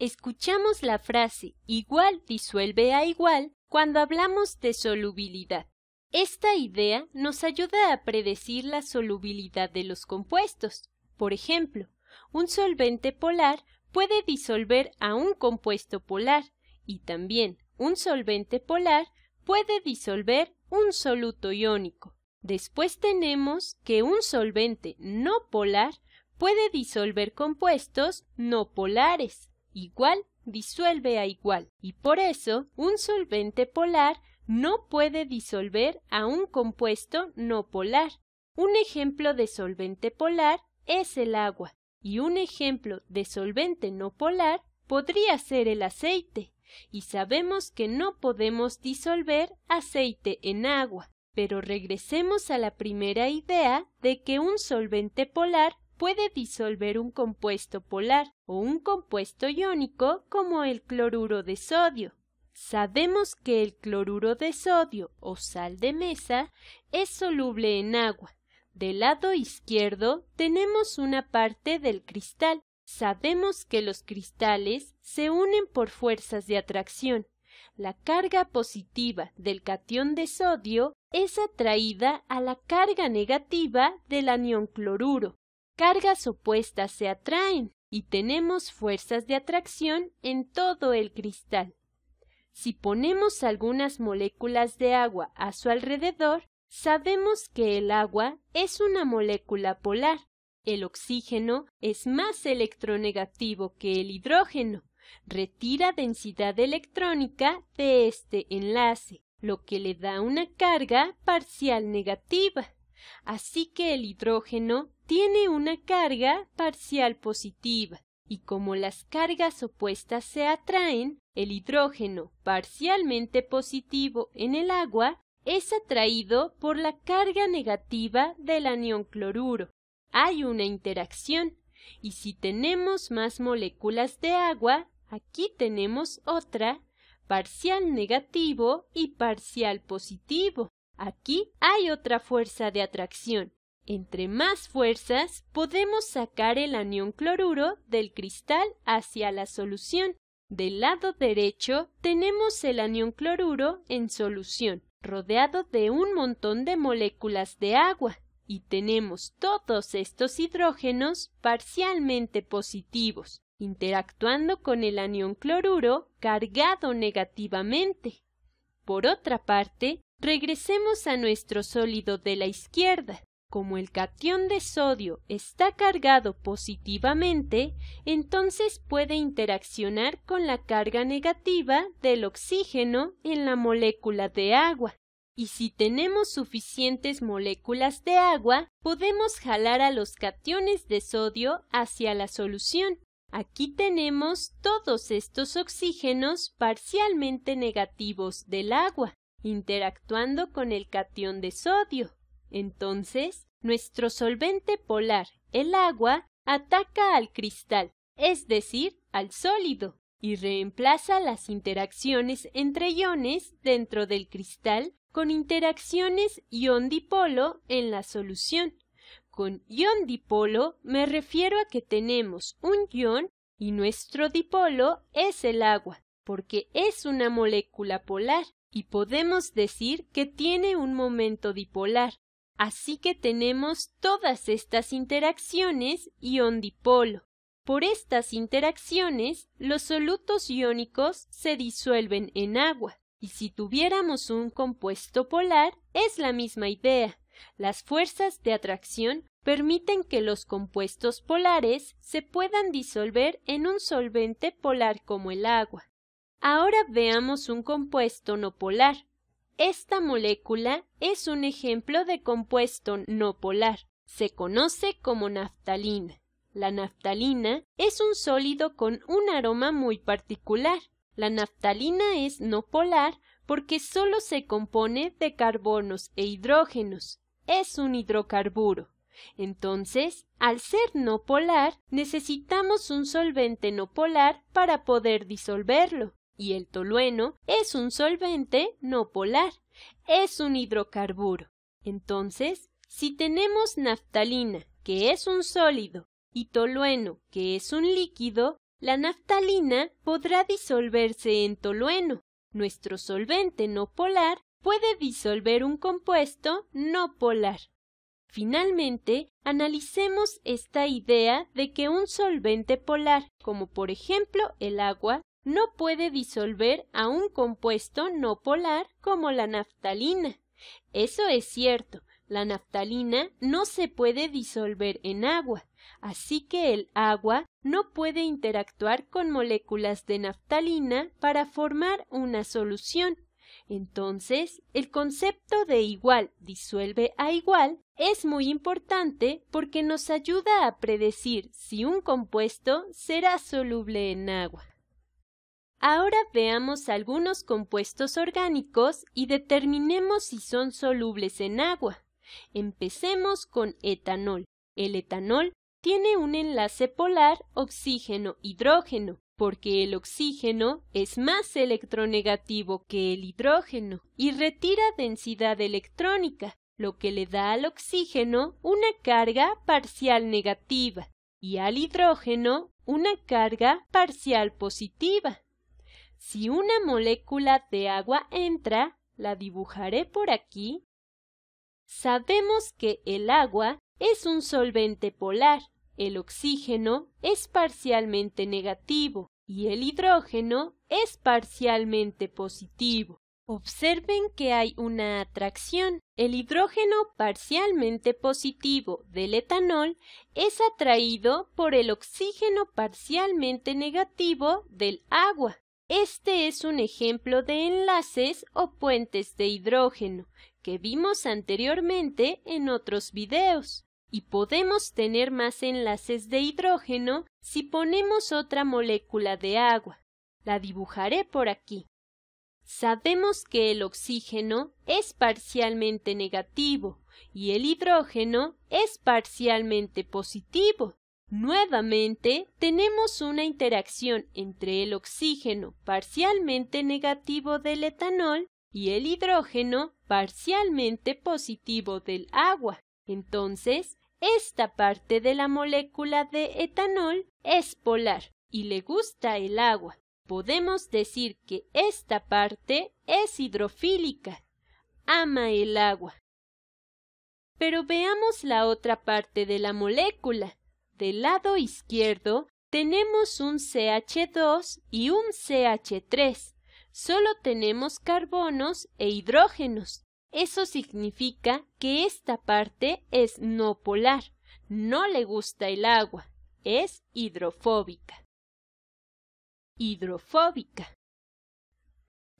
Escuchamos la frase igual disuelve a igual cuando hablamos de solubilidad. Esta idea nos ayuda a predecir la solubilidad de los compuestos. Por ejemplo, un solvente polar puede disolver a un compuesto polar y también un solvente polar puede disolver un soluto iónico. Después tenemos que un solvente no polar puede disolver compuestos no polares. Igual disuelve a igual y por eso un solvente polar no puede disolver a un compuesto no polar. Un ejemplo de solvente polar es el agua y un ejemplo de solvente no polar podría ser el aceite, y sabemos que no podemos disolver aceite en agua. Pero regresemos a la primera idea de que un solvente polar puede disolver un compuesto polar o un compuesto iónico como el cloruro de sodio. Sabemos que el cloruro de sodio o sal de mesa es soluble en agua. Del lado izquierdo tenemos una parte del cristal. Sabemos que los cristales se unen por fuerzas de atracción. La carga positiva del catión de sodio es atraída a la carga negativa del anión cloruro cargas opuestas se atraen y tenemos fuerzas de atracción en todo el cristal. Si ponemos algunas moléculas de agua a su alrededor, sabemos que el agua es una molécula polar. El oxígeno es más electronegativo que el hidrógeno. Retira densidad electrónica de este enlace, lo que le da una carga parcial negativa. Así que el hidrógeno tiene una carga parcial positiva, y como las cargas opuestas se atraen, el hidrógeno parcialmente positivo en el agua es atraído por la carga negativa del anión cloruro. Hay una interacción, y si tenemos más moléculas de agua, aquí tenemos otra, parcial negativo y parcial positivo. Aquí hay otra fuerza de atracción. Entre más fuerzas podemos sacar el anión cloruro del cristal hacia la solución. Del lado derecho tenemos el anión cloruro en solución, rodeado de un montón de moléculas de agua, y tenemos todos estos hidrógenos parcialmente positivos, interactuando con el anión cloruro cargado negativamente. Por otra parte, Regresemos a nuestro sólido de la izquierda. Como el cation de sodio está cargado positivamente, entonces puede interaccionar con la carga negativa del oxígeno en la molécula de agua. Y si tenemos suficientes moléculas de agua, podemos jalar a los cationes de sodio hacia la solución. Aquí tenemos todos estos oxígenos parcialmente negativos del agua interactuando con el catión de sodio. Entonces, nuestro solvente polar, el agua, ataca al cristal, es decir, al sólido, y reemplaza las interacciones entre iones dentro del cristal con interacciones ion-dipolo en la solución. Con ion-dipolo me refiero a que tenemos un ion y nuestro dipolo es el agua, porque es una molécula polar y podemos decir que tiene un momento dipolar. Así que tenemos todas estas interacciones ion-dipolo. Por estas interacciones, los solutos iónicos se disuelven en agua. Y si tuviéramos un compuesto polar, es la misma idea. Las fuerzas de atracción permiten que los compuestos polares se puedan disolver en un solvente polar como el agua. Ahora veamos un compuesto no polar. Esta molécula es un ejemplo de compuesto no polar. Se conoce como naftalina. La naftalina es un sólido con un aroma muy particular. La naftalina es no polar porque solo se compone de carbonos e hidrógenos. Es un hidrocarburo. Entonces, al ser no polar, necesitamos un solvente no polar para poder disolverlo y el tolueno es un solvente no polar, es un hidrocarburo. Entonces, si tenemos naftalina, que es un sólido, y tolueno, que es un líquido, la naftalina podrá disolverse en tolueno. Nuestro solvente no polar puede disolver un compuesto no polar. Finalmente, analicemos esta idea de que un solvente polar, como por ejemplo el agua, no puede disolver a un compuesto no polar como la naftalina. Eso es cierto, la naftalina no se puede disolver en agua, así que el agua no puede interactuar con moléculas de naftalina para formar una solución. Entonces, el concepto de igual disuelve a igual es muy importante porque nos ayuda a predecir si un compuesto será soluble en agua. Ahora veamos algunos compuestos orgánicos y determinemos si son solubles en agua. Empecemos con etanol. El etanol tiene un enlace polar oxígeno-hidrógeno, porque el oxígeno es más electronegativo que el hidrógeno y retira densidad electrónica, lo que le da al oxígeno una carga parcial negativa y al hidrógeno una carga parcial positiva. Si una molécula de agua entra, la dibujaré por aquí. Sabemos que el agua es un solvente polar, el oxígeno es parcialmente negativo y el hidrógeno es parcialmente positivo. Observen que hay una atracción. El hidrógeno parcialmente positivo del etanol es atraído por el oxígeno parcialmente negativo del agua. Este es un ejemplo de enlaces o puentes de hidrógeno que vimos anteriormente en otros videos. Y podemos tener más enlaces de hidrógeno si ponemos otra molécula de agua. La dibujaré por aquí. Sabemos que el oxígeno es parcialmente negativo y el hidrógeno es parcialmente positivo. Nuevamente, tenemos una interacción entre el oxígeno parcialmente negativo del etanol y el hidrógeno parcialmente positivo del agua. Entonces, esta parte de la molécula de etanol es polar y le gusta el agua. Podemos decir que esta parte es hidrofílica. Ama el agua. Pero veamos la otra parte de la molécula. Del lado izquierdo tenemos un CH2 y un CH3. Solo tenemos carbonos e hidrógenos. Eso significa que esta parte es no polar, no le gusta el agua, es hidrofóbica. Hidrofóbica.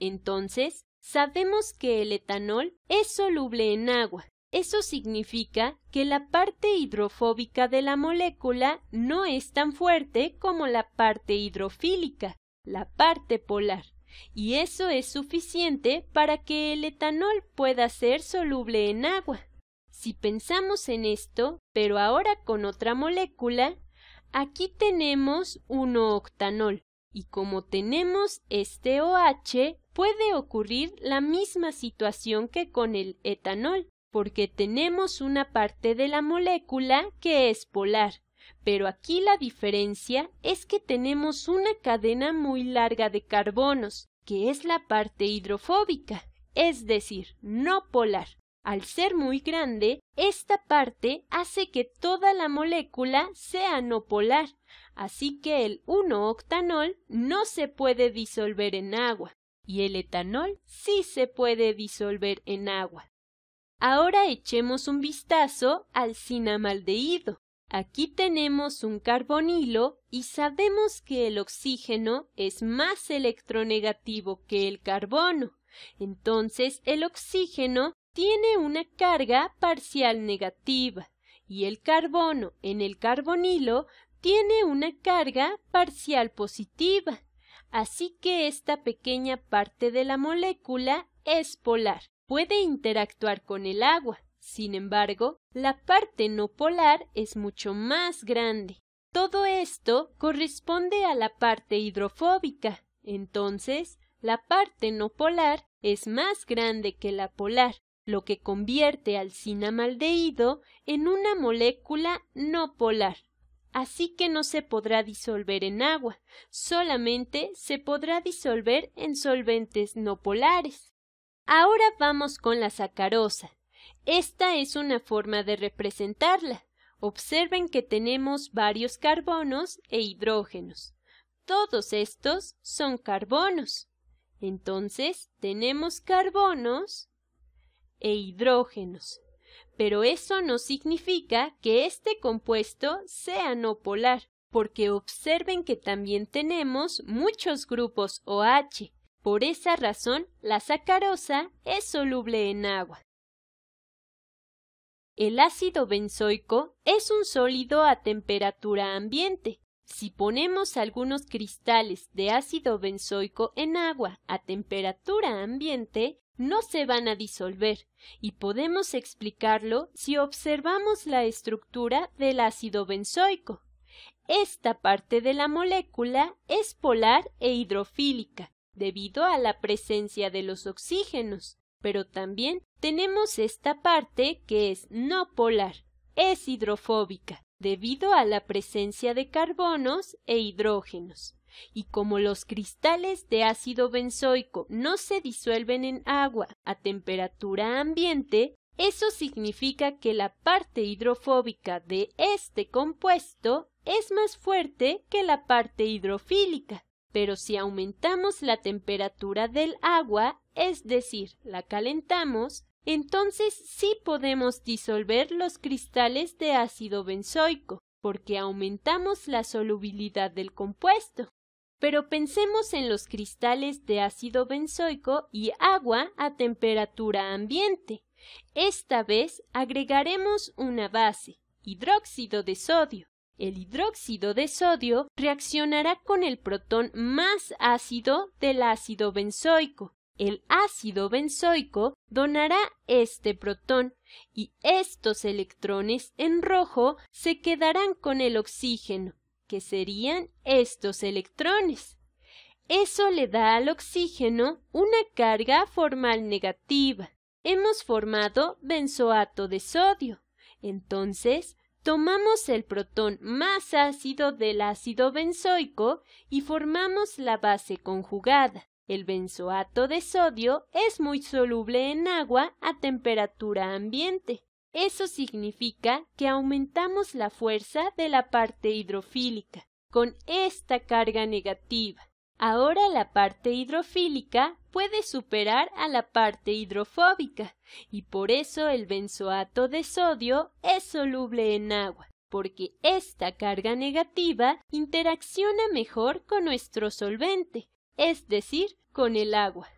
Entonces, sabemos que el etanol es soluble en agua eso significa que la parte hidrofóbica de la molécula no es tan fuerte como la parte hidrofílica, la parte polar, y eso es suficiente para que el etanol pueda ser soluble en agua. Si pensamos en esto, pero ahora con otra molécula, aquí tenemos uno octanol y como tenemos este OH, puede ocurrir la misma situación que con el etanol porque tenemos una parte de la molécula que es polar, pero aquí la diferencia es que tenemos una cadena muy larga de carbonos, que es la parte hidrofóbica, es decir, no polar. Al ser muy grande, esta parte hace que toda la molécula sea no polar, así que el 1-octanol no se puede disolver en agua, y el etanol sí se puede disolver en agua. Ahora echemos un vistazo al cinamaldehído. Aquí tenemos un carbonilo y sabemos que el oxígeno es más electronegativo que el carbono. Entonces el oxígeno tiene una carga parcial negativa y el carbono en el carbonilo tiene una carga parcial positiva. Así que esta pequeña parte de la molécula es polar puede interactuar con el agua. Sin embargo, la parte no polar es mucho más grande. Todo esto corresponde a la parte hidrofóbica. Entonces, la parte no polar es más grande que la polar, lo que convierte al cinamaldehído en una molécula no polar. Así que no se podrá disolver en agua, solamente se podrá disolver en solventes no polares. Ahora vamos con la sacarosa. Esta es una forma de representarla. Observen que tenemos varios carbonos e hidrógenos. Todos estos son carbonos. Entonces tenemos carbonos e hidrógenos. Pero eso no significa que este compuesto sea no polar, porque observen que también tenemos muchos grupos OH por esa razón, la sacarosa es soluble en agua. El ácido benzoico es un sólido a temperatura ambiente. Si ponemos algunos cristales de ácido benzoico en agua a temperatura ambiente, no se van a disolver, y podemos explicarlo si observamos la estructura del ácido benzoico. Esta parte de la molécula es polar e hidrofílica, debido a la presencia de los oxígenos, pero también tenemos esta parte que es no polar, es hidrofóbica, debido a la presencia de carbonos e hidrógenos. Y como los cristales de ácido benzoico no se disuelven en agua a temperatura ambiente, eso significa que la parte hidrofóbica de este compuesto es más fuerte que la parte hidrofílica. Pero si aumentamos la temperatura del agua, es decir, la calentamos, entonces sí podemos disolver los cristales de ácido benzoico, porque aumentamos la solubilidad del compuesto. Pero pensemos en los cristales de ácido benzoico y agua a temperatura ambiente. Esta vez agregaremos una base, hidróxido de sodio, el hidróxido de sodio reaccionará con el protón más ácido del ácido benzoico. El ácido benzoico donará este protón y estos electrones en rojo se quedarán con el oxígeno, que serían estos electrones. Eso le da al oxígeno una carga formal negativa. Hemos formado benzoato de sodio. Entonces, Tomamos el protón más ácido del ácido benzoico y formamos la base conjugada. El benzoato de sodio es muy soluble en agua a temperatura ambiente. Eso significa que aumentamos la fuerza de la parte hidrofílica con esta carga negativa. Ahora la parte hidrofílica puede superar a la parte hidrofóbica y por eso el benzoato de sodio es soluble en agua, porque esta carga negativa interacciona mejor con nuestro solvente, es decir, con el agua.